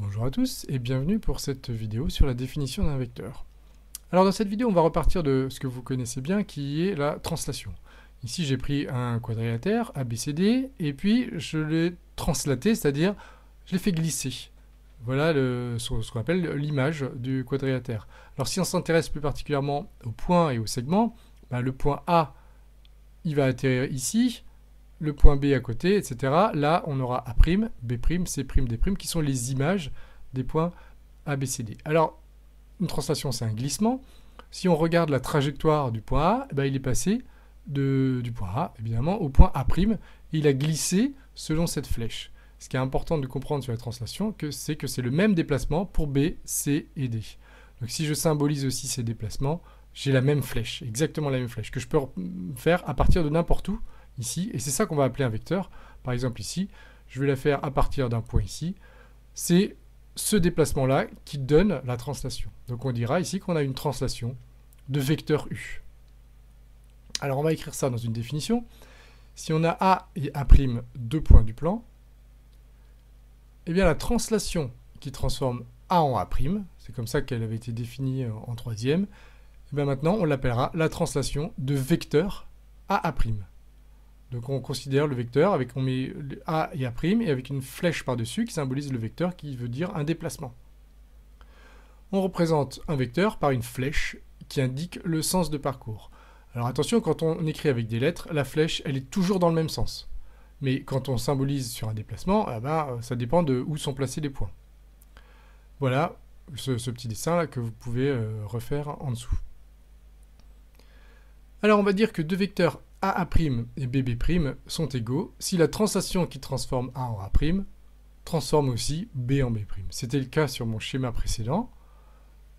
Bonjour à tous et bienvenue pour cette vidéo sur la définition d'un vecteur. Alors dans cette vidéo, on va repartir de ce que vous connaissez bien qui est la translation. Ici, j'ai pris un quadrilatère ABCD et puis je l'ai translaté, c'est-à-dire je l'ai fait glisser. Voilà le, ce qu'on appelle l'image du quadrilatère. Alors si on s'intéresse plus particulièrement au point et au segment, bah, le point A, il va atterrir ici, le point B à côté, etc. Là, on aura A', B', C', D', qui sont les images des points A, B, C, D. Alors, une translation, c'est un glissement. Si on regarde la trajectoire du point A, eh ben, il est passé du point A, évidemment, au point A'. il a glissé selon cette flèche. Ce qui est important de comprendre sur la translation, c'est que c'est le même déplacement pour B, C et D. Donc si je symbolise aussi ces déplacements, j'ai la même flèche, exactement la même flèche, que je peux faire à partir de n'importe où ici, et c'est ça qu'on va appeler un vecteur. Par exemple ici, je vais la faire à partir d'un point ici. C'est ce déplacement-là qui donne la translation. Donc on dira ici qu'on a une translation de vecteur U. Alors on va écrire ça dans une définition. Si on a A et A' deux points du plan, eh bien la translation qui transforme A en A', c'est comme ça qu'elle avait été définie en troisième, et eh bien maintenant on l'appellera la translation de vecteur à A'. Donc on considère le vecteur avec, on met A et A' et avec une flèche par-dessus qui symbolise le vecteur qui veut dire un déplacement. On représente un vecteur par une flèche qui indique le sens de parcours. Alors attention, quand on écrit avec des lettres, la flèche, elle est toujours dans le même sens. Mais quand on symbolise sur un déplacement, ah ben, ça dépend de où sont placés les points. Voilà ce, petit dessin là que vous pouvez euh, refaire en dessous. Alors on va dire que deux vecteurs AA' et BB' sont égaux si la translation qui transforme A en A' transforme aussi B en B'. C'était le cas sur mon schéma précédent.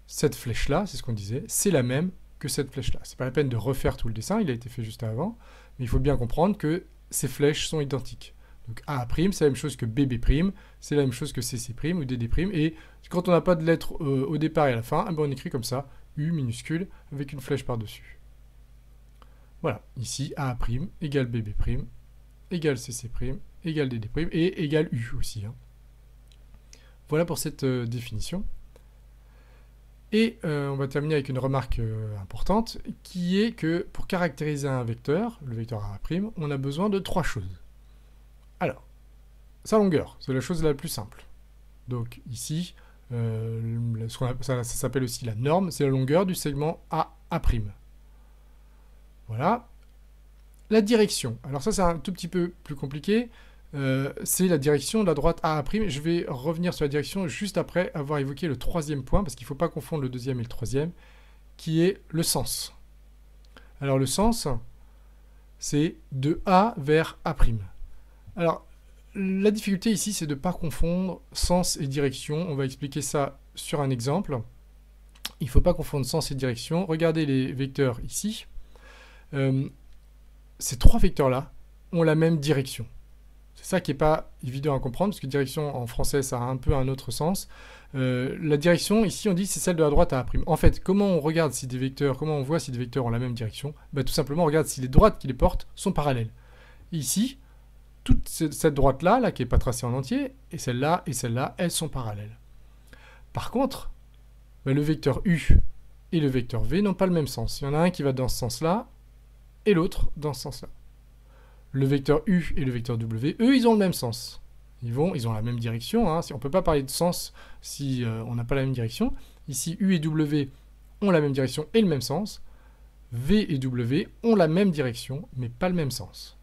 Cette flèche-là, c'est ce qu'on disait, c'est la même que cette flèche-là. C'est pas la peine de refaire tout le dessin, il a été fait juste avant, mais il faut bien comprendre que ces flèches sont identiques. Donc A', c'est la même chose que BB', c'est la même chose que CC' ou DD', et quand on n'a pas de lettres euh, au départ et à la fin, eh ben, on écrit comme ça, U minuscule, avec une flèche par-dessus. Voilà, ici A' égale BB' égale CC' égale DD' et égale U aussi. Hein. Voilà pour cette euh, définition. Et euh, on va terminer avec une remarque euh, importante, qui est que pour caractériser un vecteur, le vecteur A', on a besoin de trois choses. Alors, sa longueur, c'est la chose la plus simple. Donc ici, ça, ça s'appelle aussi la norme, c'est la longueur du segment A'. La direction. Alors ça, c'est un tout petit peu plus compliqué. Euh, c'est la direction de la droite A'. Je vais revenir sur la direction juste après avoir évoqué le troisième point, parce qu'il ne faut pas confondre le deuxième et le troisième, qui est le sens. Alors le sens, c'est de A vers A'. Alors, la difficulté ici, c'est de ne pas confondre sens et direction. On va expliquer ça sur un exemple. Il ne faut pas confondre sens et direction. Regardez les vecteurs ici. Euh, ces trois vecteurs-là ont la même direction. C'est ça qui n'est pas évident à comprendre, parce que direction en français, ça a un peu un autre sens. Euh, la direction, ici, on dit c'est celle de la droite à A'. En fait, comment on regarde si des vecteurs, comment on voit si des vecteurs ont la même direction bah, Tout simplement, on regarde si les droites qui les portent sont parallèles. Ici, toute cette droite-là, là, qui n'est pas tracée en entier, et celle-là et celle-là, elles sont parallèles. Par contre, bah, le vecteur U et le vecteur V n'ont pas le même sens. Il y en a un qui va dans ce sens-là et l'autre dans ce sens-là. Le vecteur U et le vecteur W, eux, ils ont le même sens. Ils vont, ils ont la même direction. Hein. On ne peut pas parler de sens si euh, on n'a pas la même direction. Ici, U et W ont la même direction et le même sens. V et W ont la même direction, mais pas le même sens.